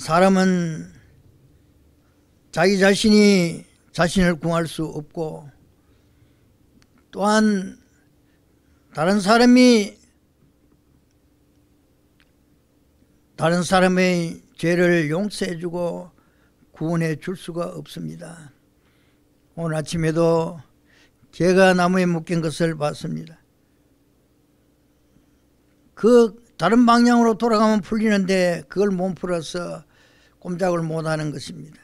사람은 자기 자신이 자신을 구할 수 없고 또한 다른 사람이 다른 사람의 죄를 용서해 주고 구원해 줄 수가 없습니다. 오늘 아침에도 개가 나무에 묶인 것을 봤습니다. 그 다른 방향으로 돌아가면 풀리는데 그걸 못 풀어서 꼼짝을 못하는 것입니다.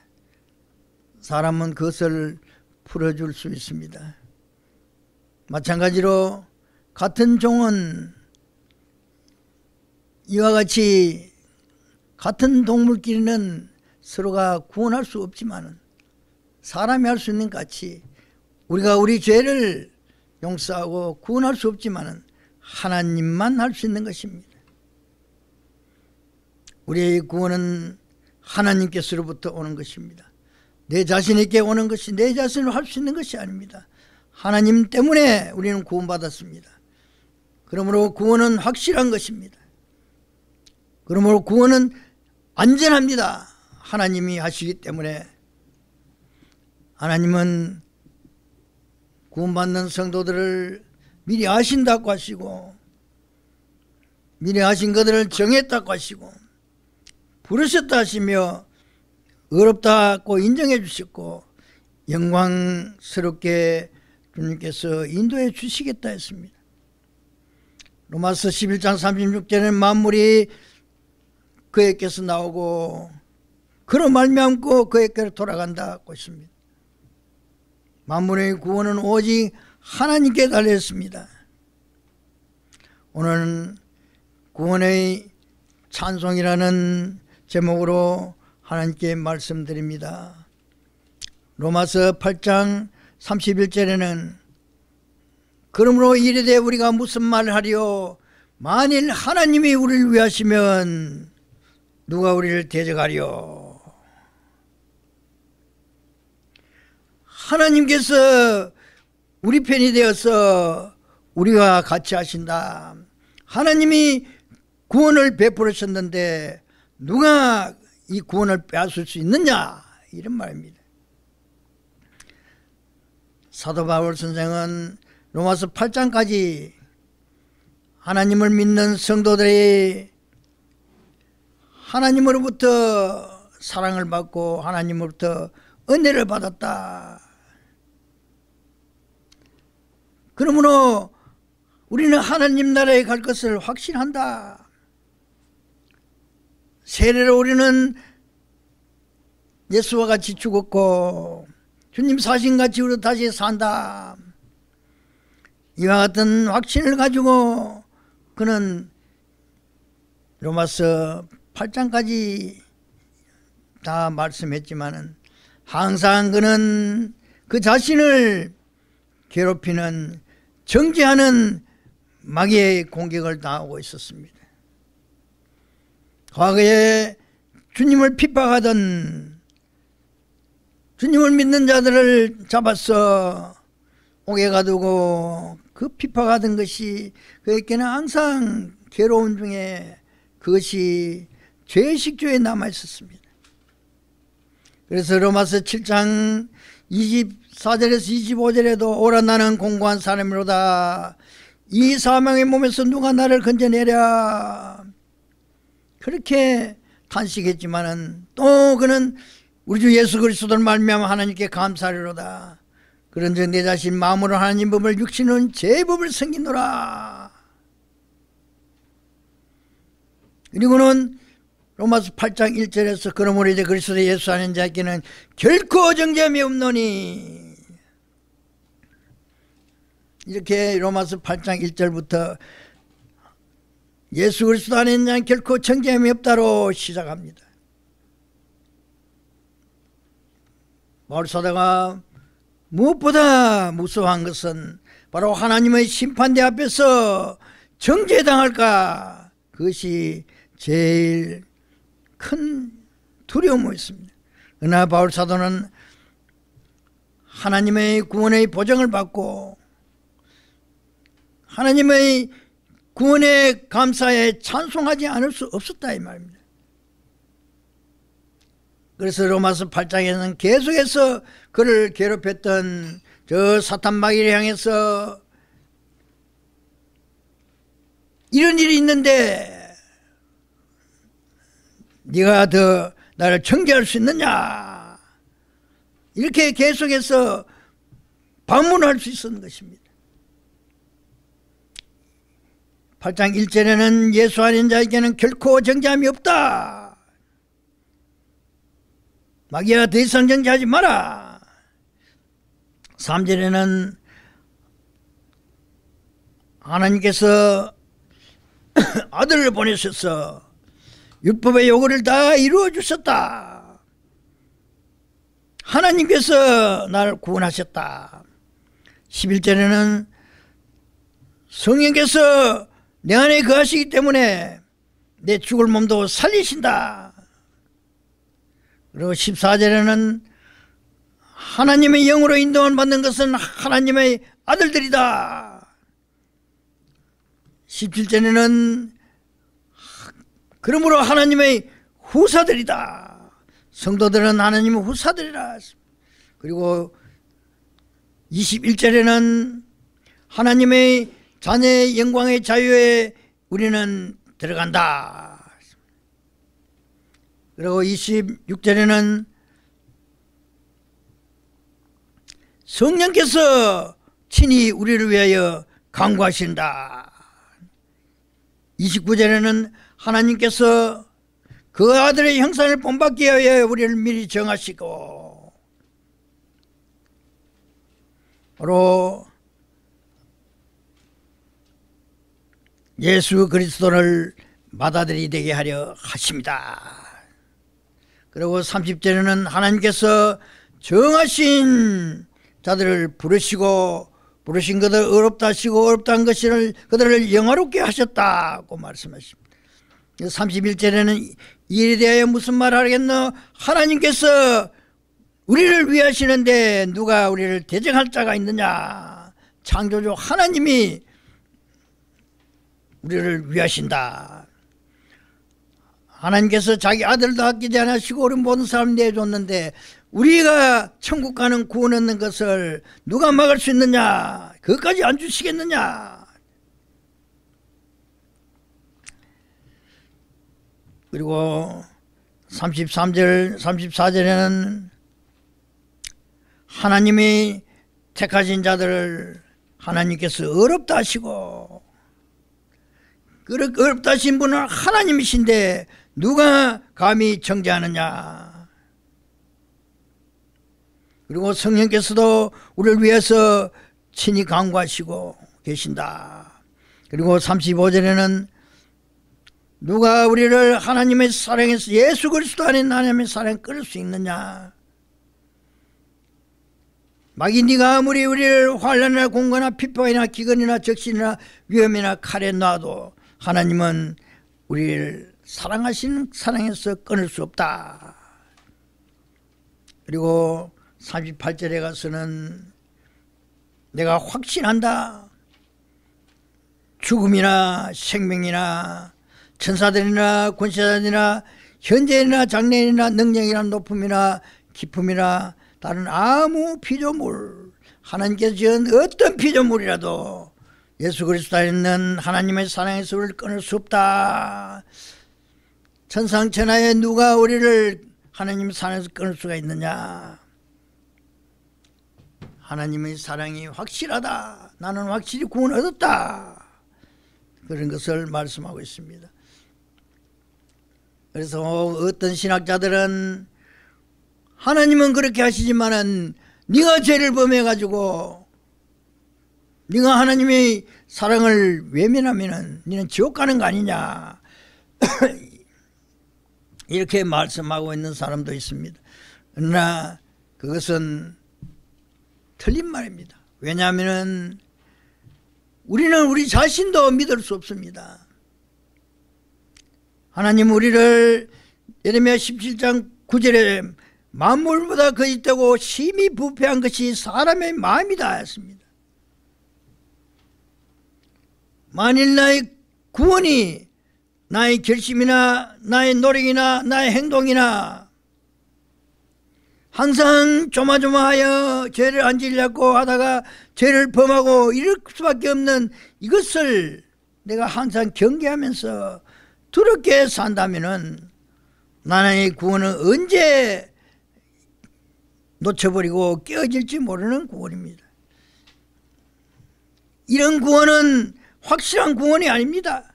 사람은 그것을 풀어줄 수 있습니다. 마찬가지로 같은 종은 이와 같이 같은 동물끼리는 서로가 구원할 수 없지만 사람이 할 수 있는 같이 우리가 우리 죄를 용서하고 구원할 수 없지만 하나님만 할 수 있는 것입니다. 우리의 구원은 하나님께서로부터 오는 것입니다. 내 자신에게 오는 것이 내자신을할 수 있는 것이 아닙니다. 하나님 때문에 우리는 구원받았습니다. 그러므로 구원은 확실한 것입니다. 그러므로 구원은 안전합니다. 하나님이 하시기 때문에 하나님은 구원받는 성도들을 미리 아신다고 하시고 미리 아신 것들을 정했다고 하시고 부르셨다 하시며 어렵다고 인정해 주셨고 영광스럽게 주님께서 인도해 주시겠다 했습니다. 로마서 11장 36절에는 만물이 그에게서 나오고 그로 말미암고 그에게로 돌아간다고 했습니다 만물의 구원은 오직 하나님께 달려 있습니다. 오늘 구원의 찬송이라는 제목으로 하나님께 말씀드립니다. 로마서 8장 31절에는 그러므로 이르되 우리가 무슨 말을 하리요 만일 하나님이 우리를 위하시면 누가 우리를 대적하리요 하나님께서 우리 편이 되어서 우리가 같이 하신다 하나님이 구원을 베풀으셨는데 누가 이 구원을 빼앗을 수 있느냐 이런 말입니다. 사도 바울 선생은 로마서 8장까지 하나님을 믿는 성도들의 하나님으로부터 사랑을 받고 하나님으로부터 은혜를 받았다. 그러므로 우리는 하나님 나라에 갈 것을 확신한다. 세례를 우리는 예수와 같이 죽었고 주님 사신같이 우리 다시 산다. 이와 같은 확신을 가지고 그는 로마서 8장까지 다 말씀했지만은 항상 그는 그 자신을 괴롭히는 정죄하는 마귀의 공격을 당하고 있었습니다. 과거에 주님을 핍박하던 주님을 믿는 자들을 잡아서 옥에 가두고 그 핍박하던 것이 그에게는 항상 괴로운 중에 그것이 죄의 식조에 남아 있었습니다. 그래서 로마서 7장 24절에서 25절에도 오라 나는 공고한 사람이로다 이 사망의 몸에서 누가 나를 건져내랴 그렇게 탄식했지만은 또 그는 우리 주 예수 그리스도를 말미암아 하나님께 감사하리로다. 그런데내 자신 마음으로 하나님 법을 육신은 제 법을 섬기노라. 그리고는 로마서 8장 1절에서 그러므로 이제 그리스도 예수 하는 자에게는 결코 정죄함이 없노니 이렇게 로마서 8장 1절부터 예수 그리스도 안에 있는 자는 결코 정죄함이 없다로 시작합니다. 마을사다가 무엇보다 무서워한 것은 바로 하나님의 심판대 앞에서 정죄당할까 그것이 제일 큰 두려움이었습니다. 그러나 바울사도는 하나님의 구원의 보장을 받고 하나님의 구원의 감사에 찬송하지 않을 수 없었다 이 말입니다. 그래서 로마서 8장에는 계속해서 그를 괴롭혔던 저 사탄마귀를 향해서 이런 일이 있는데 네가 더 나를 청제할 수 있느냐 이렇게 계속해서 반문할 수 있었던 것입니다. 8장 1절에는 예수 아닌 자에게는 결코 정죄함이 없다. 마귀야 대선 정죄하지 마라. 3절에는 하나님께서 아들을 보내셔서 율법의 요구를 다 이루어 주셨다. 하나님께서 날 구원하셨다. 11절에는 성령께서 내 안에 거하시기 그 때문에 내 죽을 몸도 살리신다. 그리고 14절에는 하나님의 영으로 인도함 받는 것은 하나님의 아들들이다. 17절에는 그러므로 하나님의 후사들이다. 성도들은 하나님의 후사들이라. 그리고 21절에는 하나님의 자녀의 영광의 자유에 우리는 들어간다. 그리고 26절에는 성령께서 친히 우리를 위하여 강구하신다. 29절에는 하나님께서 그 아들의 형상을 본받기 위하여 우리를 미리 정하시고 바로 예수 그리스도를 받아들이게 하려 하십니다. 그리고 30절에는 하나님께서 정하신 자들을 부르시고 부르신 그들 어렵다 시고 어렵다는 것을 그들을 영화롭게 하셨다고 말씀하십니다. 31절에는 그 이에 대하여 무슨 말 하겠노? 하나님께서 우리를 위하시는데 누가 우리를 대적할 자가 있느냐? 창조주 하나님이 우리를 위하신다. 하나님께서 자기 아들도 아끼지 않으시고 우리 모든 사람 내줬는데 우리가 천국 가는 구원 얻는 것을 누가 막을 수 있느냐? 그것까지 안 주시겠느냐? 그리고 33절, 34절에는 하나님이 택하신 자들을 하나님께서 어렵다 하시고 어렵다 신 분은 하나님이신데 누가 감히 정죄하느냐. 그리고 성령께서도 우리를 위해서 친히 강구하시고 계신다. 그리고 35절에는 누가 우리를 하나님의 사랑에서 예수 그리스도 아닌 하나님의 사랑에 끌수 있느냐. 마귀 네가 아무리 우리를 환란이나 공고나 핍박이나 기근이나 적신이나 위험이나 칼에 놔도 하나님은 우리를 사랑하시는 사랑에서 끊을 수 없다. 그리고 38절에 가서는 내가 확신한다. 죽음이나 생명이나 천사들이나 권세자들이나 현재이나 장래이나 능력이나 높음이나 기쁨이나 다른 아무 피조물 하나님께서 지은 어떤 피조물이라도 예수 그리스도 안 있는 하나님의 사랑의 수를 끊을 수 없다. 천상천하에 누가 우리를 하나님의 사랑에서 끊을 수가 있느냐? 하나님의 사랑이 확실하다. 나는 확실히 구원 얻었다. 그런 것을 말씀하고 있습니다. 그래서 어떤 신학자들은 하나님은 그렇게 하시지만은 네가 죄를 범해 가지고 네가 하나님의 사랑을 외면하면은 너는 지옥 가는 거 아니냐 이렇게 말씀하고 있는 사람도 있습니다. 그러나 그것은 틀린 말입니다. 왜냐하면 우리는 우리 자신도 믿을 수 없습니다. 하나님 우리를 예레미야 17장 9절에 만물보다 거짓되고 심히 부패한 것이 사람의 마음이다 했습니다. 만일 나의 구원이 나의 결심이나 나의 노력이나 나의 행동이나 항상 조마조마하여 죄를 안지려고 하다가 죄를 범하고 이럴 수밖에 없는 이것을 내가 항상 경계하면서 두렵게 산다면 나의 구원은 언제 놓쳐버리고 깨어질지 모르는 구원입니다. 이런 구원은 확실한 구원이 아닙니다.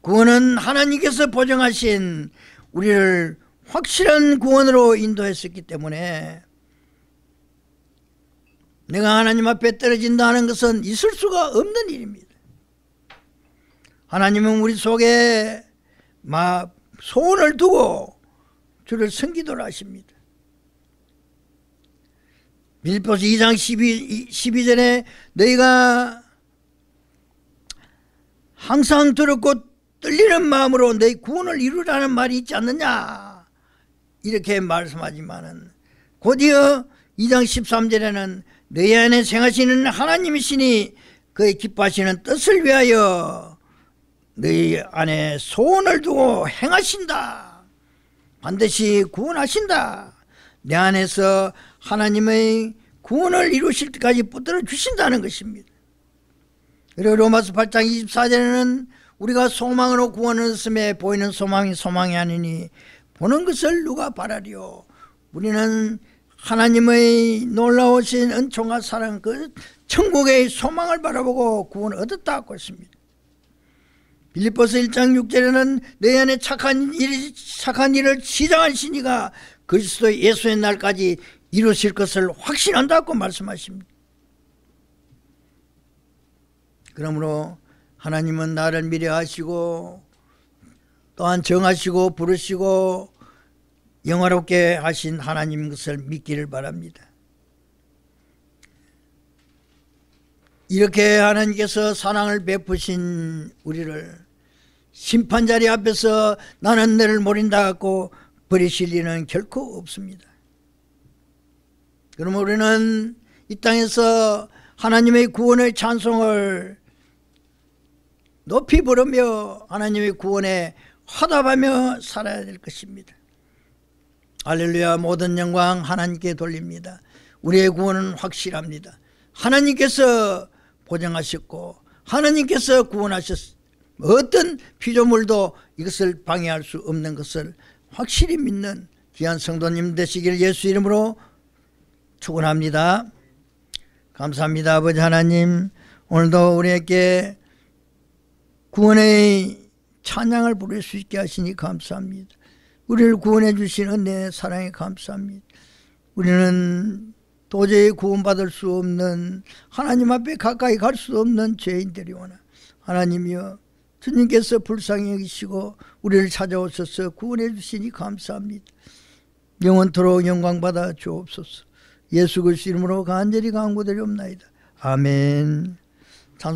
구원은 하나님께서 보정하신 우리를 확실한 구원으로 인도했었기 때문에 내가 하나님 앞에 떨어진다는 것은 있을 수가 없는 일입니다. 하나님은 우리 속에 소원을 두고 주를 섬기도록 하십니다. 빌리포스 2장 12, 12절에 너희가 항상 두렵고 떨리는 마음으로 너희 구원을 이루라는 말이 있지 않느냐 이렇게 말씀하지만은 곧이어 2장 13절에는 너희 안에 생하시는 하나님이시니 그의 기뻐하시는 뜻을 위하여 너희 안에 소원을 두고 행하신다 반드시 구원하신다 내 안에서 하나님의 구원을 이루실 때까지 붙들어 주신다는 것입니다. 그리고 로마서 8장 24절에는 우리가 소망으로 구원을 얻음에 보이는 소망이 소망이 아니니 보는 것을 누가 바라리요 우리는 하나님의 놀라우신 은총과 사랑 그 천국의 소망을 바라보고 구원을 얻었다고 했습니다. 빌립보서 1장 6절에는 내 안에 착한 일 착한 일을 시작하시니가 그리스도 예수의 날까지 이루실 것을 확신한다고 말씀하십니다. 그러므로 하나님은 나를 미래 하시고 또한 정하시고 부르시고 영화롭게 하신 하나님 것을 믿기를 바랍니다. 이렇게 하나님께서 사랑을 베푸신 우리를 심판자리 앞에서 나는 너를 모른다 하고 버리실 리는 결코 없습니다. 그럼 우리는 이 땅에서 하나님의 구원의 찬송을 높이 부르며 하나님의 구원에 화답하며 살아야 될 것입니다. 알렐루야 모든 영광 하나님께 돌립니다. 우리의 구원은 확실합니다. 하나님께서 보장하셨고 하나님께서 구원하셨 어떤 피조물도 이것을 방해할 수 없는 것을 확실히 믿는 귀한 성도님 되시길 예수 이름으로 축원합니다. 감사합니다 아버지 하나님 오늘도 우리에게 구원의 찬양을 부를 수 있게 하시니 감사합니다. 우리를 구원해 주신 은혜 사랑에 감사합니다. 우리는 도저히 구원받을 수 없는 하나님 앞에 가까이 갈 수 없는 죄인들이오나 하나님이여 주님께서 불쌍히 여기시고 우리를 찾아오셔서 구원해 주시니 감사합니다. 영원토록 영광받아 주옵소서. 예수 그리스도 이름으로 간절히 강구드리옵나이다. 아멘.